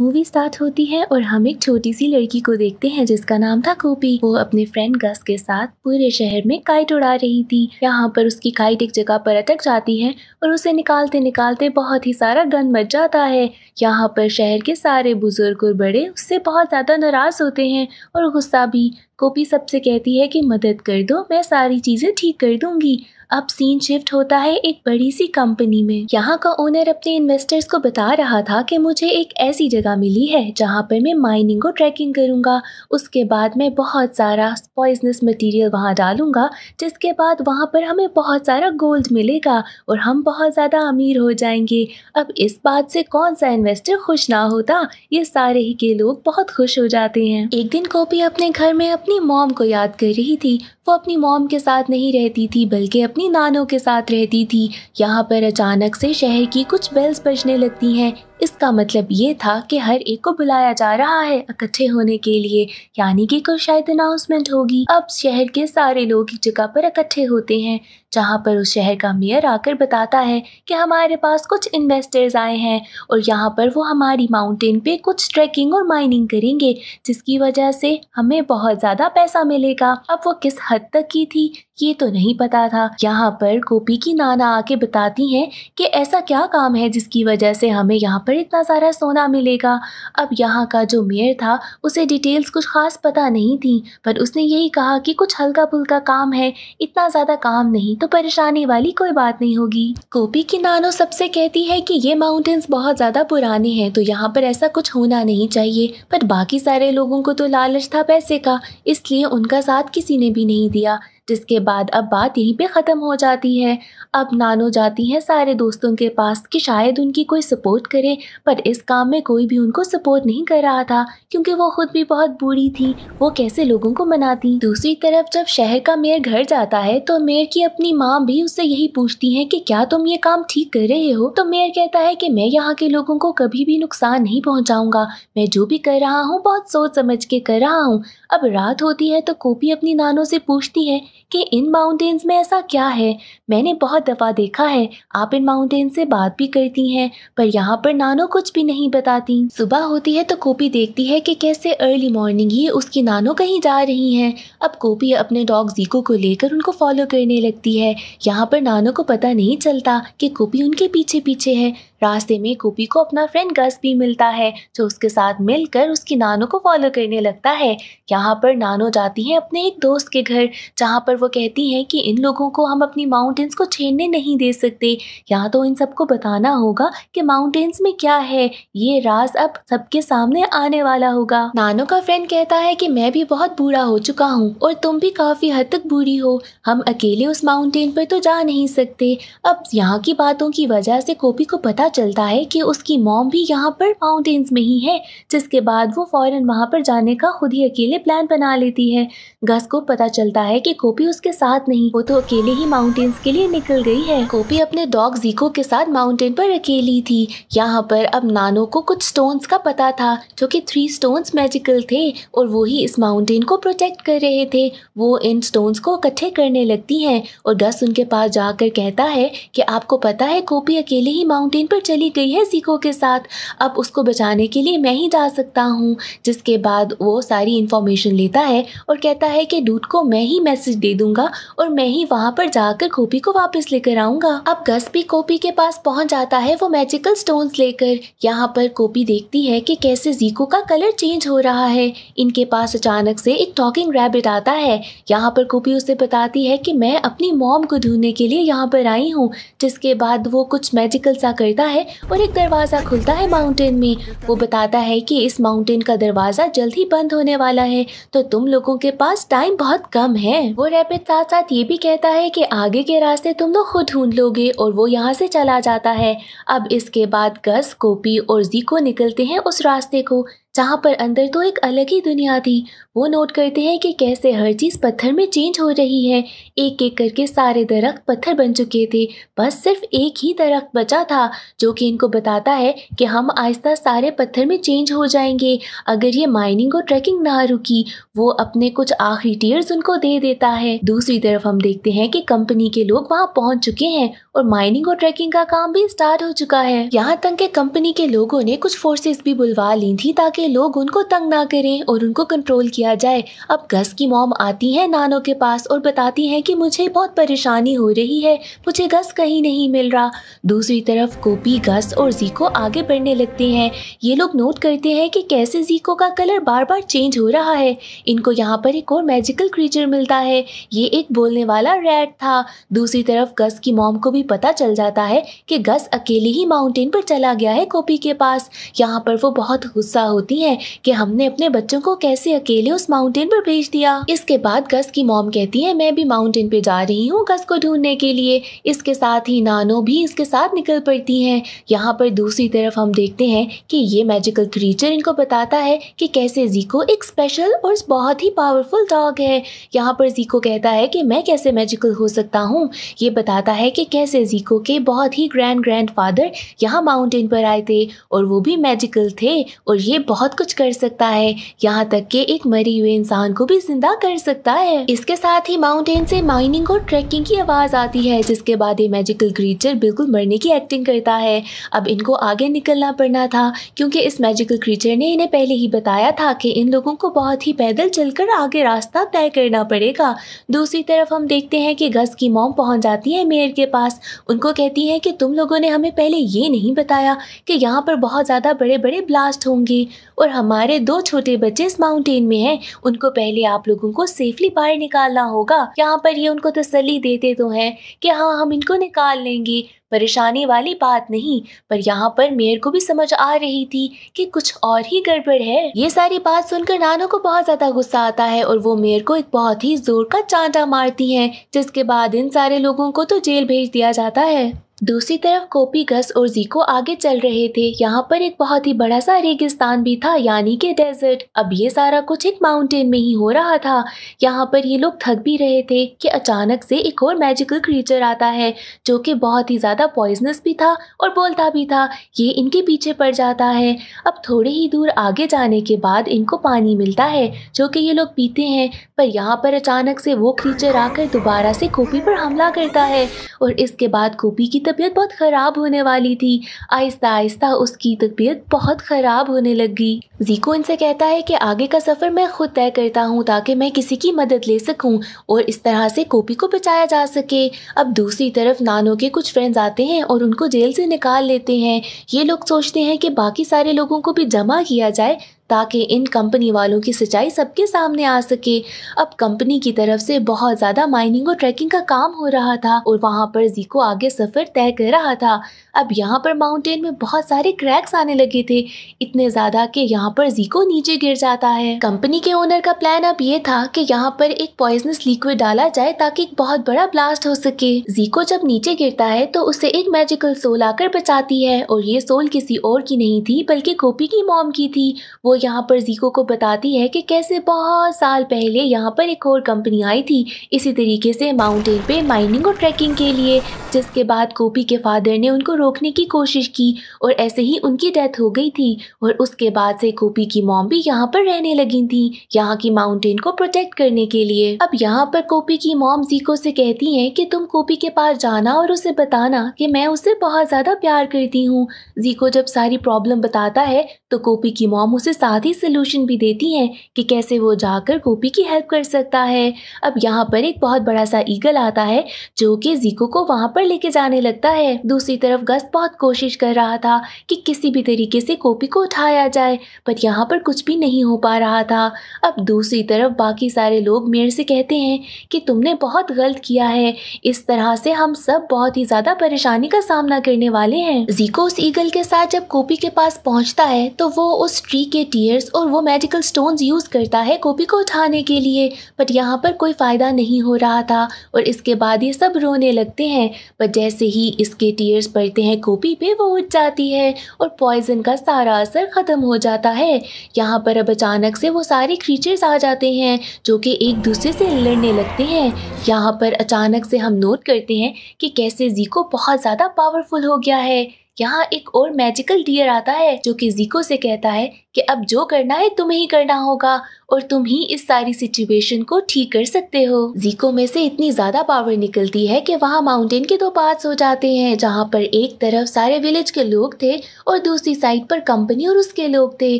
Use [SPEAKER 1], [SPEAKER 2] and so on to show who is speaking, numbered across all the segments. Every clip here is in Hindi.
[SPEAKER 1] मूवी स्टार्ट होती है और हम एक छोटी सी लड़की को देखते हैं जिसका नाम था कोपी वो अपने फ्रेंड गस के साथ पूरे शहर में काइट उड़ा रही थी यहाँ पर उसकी काइट एक जगह पर अटक जाती है और उसे निकालते निकालते बहुत ही सारा गन मच जाता है यहाँ पर शहर के सारे बुजुर्ग और बड़े उससे बहुत ज़्यादा नाराज़ होते हैं और गुस्सा भी कोपी सबसे कहती है कि मदद कर दो मैं सारी चीज़ें ठीक कर दूंगी अब सीन शिफ्ट होता है एक बड़ी सी कंपनी में यहाँ का ओनर अपने इन्वेस्टर्स को बता रहा था कि मुझे एक ऐसी जगह मिली है जहाँ पर मैं माइनिंग को ट्रैकिंग करूँगा उसके बाद मैं बहुत सारा पॉइजनस मटेरियल वहाँ डालूँगा जिसके बाद वहाँ पर हमें बहुत सारा गोल्ड मिलेगा और हम बहुत ज़्यादा अमीर हो जाएंगे अब इस बात से कौन सा इन्वेस्टर खुश ना होता ये सारे ही के लोग बहुत खुश हो जाते हैं एक दिन गोपी अपने घर में अपने अपनी मॉम को याद कर रही थी वो अपनी मॉम के साथ नहीं रहती थी बल्कि अपनी नानों के साथ रहती थी यहाँ पर अचानक से शहर की कुछ बेल्स बजने लगती हैं इसका मतलब ये था कि हर एक को बुलाया जा रहा है इकट्ठे होने के लिए यानी कि कुछ शायद अनाउंसमेंट होगी अब शहर के सारे लोग एक जगह पर इकट्ठे होते हैं जहाँ पर उस शहर का मेयर आकर बताता है कि हमारे पास कुछ इन्वेस्टर्स आए हैं और यहाँ पर वो हमारी माउंटेन पे कुछ ट्रैकिंग और माइनिंग करेंगे जिसकी वजह से हमें बहुत ज़्यादा पैसा मिलेगा अब वो किस हद तक की थी ये तो नहीं पता था यहाँ पर गोपी की नाना आके बताती है की ऐसा क्या काम है जिसकी वजह से हमें यहाँ पर इतना सारा सोना मिलेगा अब यहाँ का जो मेयर था उसे डिटेल्स कुछ खास पता नहीं थी पर उसने यही कहा कि कुछ हल्का फुल्का काम है इतना ज़्यादा काम नहीं तो परेशानी वाली कोई बात नहीं होगी गोपी की नानो सबसे कहती है कि ये माउंटेन्स बहुत ज़्यादा पुराने हैं तो यहाँ पर ऐसा कुछ होना नहीं चाहिए पर बाकी सारे लोगों को तो लालच था पैसे का इसलिए उनका साथ किसी ने भी नहीं दिया जिसके बाद अब बात यहीं पे ख़त्म हो जाती है अब नानो जाती हैं सारे दोस्तों के पास कि शायद उनकी कोई सपोर्ट करे पर इस काम में कोई भी उनको सपोर्ट नहीं कर रहा था क्योंकि वो खुद भी बहुत बूढ़ी थी वो कैसे लोगों को मनाती दूसरी तरफ जब शहर का मेयर घर जाता है तो मेयर की अपनी माँ भी उससे यही पूछती है कि क्या तुम ये काम ठीक कर रहे हो तो मेयर कहता है कि मैं यहाँ के लोगों को कभी भी नुकसान नहीं पहुँचाऊंगा मैं जो भी कर रहा हूँ बहुत सोच समझ के कर रहा हूँ अब रात होती है तो कोपी अपनी नानों से पूछती है कि इन माउंटेन्स में ऐसा क्या है मैंने बहुत दफ़ा देखा है आप इन माउंटेन से बात भी करती हैं पर यहाँ पर नानो कुछ भी नहीं बताती सुबह होती है तो कोपी देखती है कि कैसे अर्ली मॉर्निंग ही उसकी नानो कहीं जा रही हैं अब कोपी अपने डॉग जीको को लेकर उनको फॉलो करने लगती है यहाँ पर नानो को पता नहीं चलता कि कोपी उनके पीछे पीछे है रास्ते में गोपी को अपना फ्रेंड गस भी मिलता है जो उसके साथ मिलकर उसकी नानो को फॉलो करने लगता है यहाँ पर नानो जाती है अपने एक दोस्त के घर जहाँ पर वो कहती है कि इन लोगों को हम अपनी माउंटेन्स को छेड़ने नहीं दे सकते यहाँ तो इन सबको बताना होगा कि माउंटेन्स में क्या है ये राज अब सबके सामने आने वाला होगा नानो का फ्रेंड कहता है कि मैं भी बहुत बूढ़ा हो चुका हूँ और तुम भी काफ़ी हद तक बूढ़ी हो हम अकेले उस माउंटेन पर तो जा नहीं सकते अब यहाँ की बातों की वजह से गोपी को पता पता चलता है कि उसकी मॉम भी यहाँ पर माउंटेन्स में ही है जिसके बाद वो फौरन वहाँ पर जाने का खुद ही अकेले प्लान बना लेती है गस को पता चलता है कि कोपी उसके साथ नहीं वो तो अकेले ही माउंटेन्स के लिए निकल गई है कोपी अपने डॉग जीको के साथ माउंटेन पर अकेली थी यहाँ पर अब नानो को कुछ स्टोन्स का पता था जो कि थ्री स्टोन्स मैजिकल थे और वो ही इस माउंटेन को प्रोटेक्ट कर रहे थे वो इन स्टोन्स को इकट्ठे करने लगती हैं और गस उनके पास जाकर कहता है कि आपको पता है कोपी अकेले ही माउंटेन पर पर चली गई है सिखों के साथ अब उसको बचाने के लिए मैं ही जा सकता हूँ जिसके बाद वो सारी इन्फॉर्मेशन लेता है और कहता है कि डूट को मैं ही मैसेज दे दूंगा और मैं ही वहाँ पर जाकर कॉपी को वापस लेकर आऊंगा अब गस भी कॉपी के पास पहुँच जाता है वो मैजिकल स्टोन्स लेकर यहाँ पर कॉपी देखती है कि कैसे जीको का कलर चेंज हो रहा है इनके पास अचानक से एक टॉकिंग रैबिट आता है यहाँ पर कॉपी उसे बताती है कि मैं अपनी मॉम को ढूंढने के लिए यहाँ पर आई हूँ जिसके बाद वो कुछ मैजिकल सा करता है और एक दरवाज़ा खुलता है माउंटेन में वो बताता है कि इस माउंटेन का दरवाज़ा जल्द ही बंद होने वाला है तो तुम लोगों के पास टाइम बहुत कम है वो रैपिड साथ साथ ये भी कहता है कि आगे के रास्ते तुम लोग खुद ढूंढ लोगे और वो यहाँ से चला जाता है अब इसके बाद गस कोपी और जी निकलते हैं उस रास्ते को जहाँ पर अंदर तो एक अलग ही दुनिया थी वो नोट करते हैं कि कैसे हर चीज़ पत्थर में चेंज हो रही है एक एक करके सारे दरख्त पत्थर बन चुके थे बस सिर्फ एक ही दरख्त बचा था जो कि इनको बताता है कि हम आहिस्ता सारे पत्थर में चेंज हो जाएंगे अगर ये माइनिंग और ट्रैकिंग ना रुकी वो अपने कुछ आखिरी टीयर्स उनको दे देता है दूसरी तरफ हम देखते हैं कि कंपनी के लोग वहाँ पहुँच चुके हैं और माइनिंग और ट्रैकिंग का काम भी स्टार्ट हो चुका है यहाँ तक के कंपनी के लोगों ने कुछ फोर्सेस भी बुलवा ली थी ताकि लोग उनको तंग ना करें और उनको कंट्रोल किया जाए अब गस की मोम आती है नानो के पास और बताती हैं कि मुझे बहुत परेशानी हो रही है मुझे गस कहीं नहीं मिल रहा दूसरी तरफ कोपी गस और जीको आगे बढ़ने लगते हैं ये लोग नोट करते हैं कि कैसे जीको का कलर बार बार चेंज हो रहा है इनको यहाँ पर एक और मैजिकल क्रीचर मिलता है ये एक बोलने वाला रैट था दूसरी तरफ गस की मोम को भी पता चल जाता है कि गस अकेले ही माउंटेन पर चला गया है कॉपी के पास यहाँ पर वो बहुत गुस्सा होती कहती है कि हमने अपने बच्चों को कैसे अकेले उस माउंटेन पर भेज दिया इसके बाद गस की मॉम कहती है मैं भी माउंटेन पे जा रही हूँ गस को ढूंढने के लिए इसके साथ ही नानो भी इसके साथ निकल पड़ती है यहाँ पर दूसरी तरफ हम देखते हैं की ये मैजिकल क्रीचर इनको बताता है की कैसे जीको एक स्पेशल और बहुत ही पावरफुल डॉग है यहाँ पर जीको कहता है की मैं कैसे मैजिकल हो सकता हूँ ये बताता है की कैसे जीको के बहुत ही ग्रैंड ग्रैंड फादर यहाँ माउंटेन पर आए थे और वो भी मैजिकल थे और ये बहुत बहुत कुछ कर सकता है यहाँ तक के एक मरी हुए इंसान को भी जिंदा कर सकता है इसके साथ ही माउंटेन से माइनिंग और ट्रैकिंग की आवाज आती है जिसके बाद ये मैजिकल क्रिएचर बिल्कुल मरने की एक्टिंग करता है अब इनको आगे निकलना पड़ना था क्योंकि इस मैजिकल क्रिएचर ने इन्हें पहले ही बताया था कि इन लोगों को बहुत ही पैदल चलकर आगे रास्ता तय करना पड़ेगा दूसरी तरफ हम देखते हैं कि गस की मोम पहुंच जाती है मेयर के पास उनको कहती है कि तुम लोगों ने हमें पहले ये नहीं बताया कि यहाँ पर बहुत ज़्यादा बड़े बड़े ब्लास्ट होंगे और हमारे दो छोटे बच्चे इस माउंटेन में हैं उनको पहले आप लोगों को सेफली बाहर निकालना होगा यहाँ पर ये उनको तसली देते तो हैं कि हाँ हम इनको निकाल लेंगे परेशानी वाली बात नहीं पर यहाँ पर मेयर को भी समझ आ रही थी कि कुछ और ही गड़बड़ है ये सारी बात सुनकर नानो को बहुत ज्यादा गुस्सा आता है और वो मेयर को एक बहुत ही जोर का चांटा मारती हैं जिसके बाद इन सारे लोगों को तो जेल भेज दिया जाता है दूसरी तरफ कोपीगस और जीको आगे चल रहे थे यहाँ पर एक बहुत ही बड़ा सा रेगिस्तान भी था यानी कि डेजर्ट अब ये सारा कुछ एक माउंटेन में ही हो रहा था यहाँ पर ये लोग थक भी रहे थे कि अचानक से एक और मैजिकल क्रीचर आता है जो कि बहुत ही ज़्यादा पॉइजनस भी था और बोलता भी था ये इनके पीछे पड़ जाता है अब थोड़े ही दूर आगे जाने के बाद इनको पानी मिलता है जो कि ये लोग पीते हैं पर यहाँ पर अचानक से वो क्रीचर आकर दोबारा से कोपी पर हमला करता है और इसके बाद कोपी की तबीयत बहुत ख़राब होने वाली थी आहिस्ता आहिस्ता उसकी तबीयत बहुत ख़राब होने लगी जीको इनसे कहता है कि आगे का सफ़र मैं खुद तय करता हूँ ताकि मैं किसी की मदद ले सकूँ और इस तरह से कॉपी को बचाया जा सके अब दूसरी तरफ नानो के कुछ फ्रेंड्स आते हैं और उनको जेल से निकाल लेते हैं ये लोग सोचते हैं कि बाकी सारे लोगों को भी जमा किया जाए ताकि इन कंपनी वालों की सिंचाई सबके सामने आ सके अब कंपनी की तरफ से बहुत ज़्यादा माइनिंग और ट्रैकिंग का काम हो रहा था और वहाँ पर जीको आगे सफ़र तय कर रहा था अब यहाँ पर माउंटेन में बहुत सारे क्रैक्स आने लगे थे इतने ज़्यादा कि यहाँ पर जीको नीचे गिर जाता है कंपनी के ओनर का प्लान अब ये था कि यहाँ पर एक पॉइजनस लिक्विड डाला जाए ताकि एक बहुत बड़ा ब्लास्ट हो सके जीको जब नीचे गिरता है तो उसे एक मैजिकल सोल आकर बचाती है और ये सोल किसी और की नहीं थी बल्कि गोपी की मॉम की थी वो यहाँ पर जीको को बताती है कि कैसे बहुत साल पहले यहाँ पर एक और कंपनी आई थी इसी तरीके से माउंटेन पे माइनिंग और ट्रैकिंग के लिए जिसके बाद कोपी के फादर ने उनको रोकने की कोशिश की और ऐसे ही उनकी डेथ हो गई थी और उसके बाद से कोपी की मॉम भी यहाँ पर रहने लगी थी यहाँ की माउंटेन को प्रोटेक्ट करने के लिए अब यहाँ पर कोपी की मॉम जीको से कहती है कि तुम कोपी के पास जाना और उसे बताना कि मैं उसे बहुत ज़्यादा प्यार करती हूँ जीको जब सारी प्रॉब्लम बताता है तो कोपी की मॉम उसे साथ ही सोल्यूशन भी देती हैं कि कैसे वो जाकर गोपी की हेल्प कर सकता है अब यहाँ पर एक बहुत बड़ा सा ईगल आता है जो कि जीको को वहाँ पर लेके जाने लगता है दूसरी तरफ गस्त बहुत कोशिश कर रहा था कि किसी भी तरीके से गोपी को उठाया जाए पर यहाँ पर कुछ भी नहीं हो पा रहा था अब दूसरी तरफ बाकी सारे लोग मेयर से कहते हैं कि तुमने बहुत गलत किया है इस तरह से हम सब बहुत ही ज़्यादा परेशानी का सामना करने वाले हैं जीको उस ईगल के साथ जब गोपी के पास पहुँचता है तो वो उस ट्री के टीयर्स और वो मैजिकल स्टोन्स यूज़ करता है कॉपी को उठाने के लिए बट यहाँ पर कोई फ़ायदा नहीं हो रहा था और इसके बाद ये सब रोने लगते हैं बट जैसे ही इसके टीयर्स पड़ते हैं कॉपी पे वो उठ जाती है और पॉइजन का सारा असर ख़त्म हो जाता है यहाँ पर अब अचानक से वो सारे क्रीचर्स आ जाते हैं जो कि एक दूसरे से लड़ने लगते हैं यहाँ पर अचानक से हम नोट करते हैं कि कैसे जीको बहुत ज़्यादा पावरफुल हो गया है यहाँ एक और मैजिकल डियर आता है जो कि जीको से कहता है कि अब जो करना है तुम्हें ही करना होगा और तुम ही इस सारी सिचुएशन को ठीक कर सकते हो जीको में से इतनी ज्यादा पावर निकलती है कि वहाँ माउंटेन के दो पार्ट्स हो जाते हैं जहाँ पर एक तरफ सारे विलेज के लोग थे और दूसरी साइड पर कंपनी और उसके लोग थे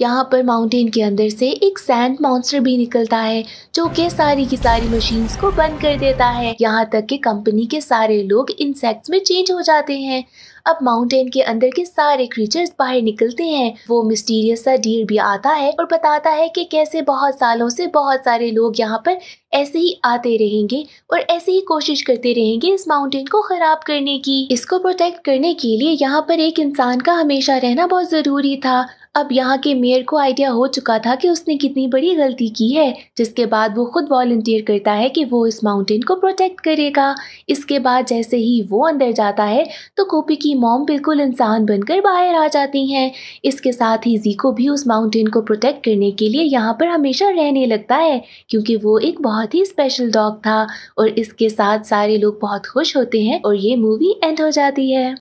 [SPEAKER 1] यहाँ पर माउंटेन के अंदर से एक सैंड मॉन्स्टर भी निकलता है जो कि सारी की सारी मशीन को बंद कर देता है यहाँ तक कि कंपनी के सारे लोग इंसेक्ट्स में चेंज हो जाते हैं अब माउंटेन के अंदर के सारे क्रीचर बाहर निकलते हैं वो मिस्टीरियस सा डीर भी आता है और बताता है कि कैसे बहुत सालों से बहुत सारे लोग यहाँ पर ऐसे ही आते रहेंगे और ऐसे ही कोशिश करते रहेंगे इस माउंटेन को खराब करने की इसको प्रोटेक्ट करने के लिए यहाँ पर एक इंसान का हमेशा रहना बहुत जरूरी था अब यहाँ के मेयर को आइडिया हो चुका था कि उसने कितनी बड़ी गलती की है जिसके बाद वो खुद वॉल्टियर करता है कि वो इस माउंटेन को प्रोटेक्ट करेगा इसके बाद जैसे ही वो अंदर जाता है तो गोपी की मोम बिल्कुल इंसान बनकर बाहर आ जाती हैं इसके साथ ही जीको भी उस माउंटेन को प्रोटेक्ट करने के लिए यहाँ पर हमेशा रहने लगता है क्योंकि वो एक बहुत ही स्पेशल डॉग था और इसके साथ सारे लोग बहुत खुश होते हैं और ये मूवी एंड हो जाती है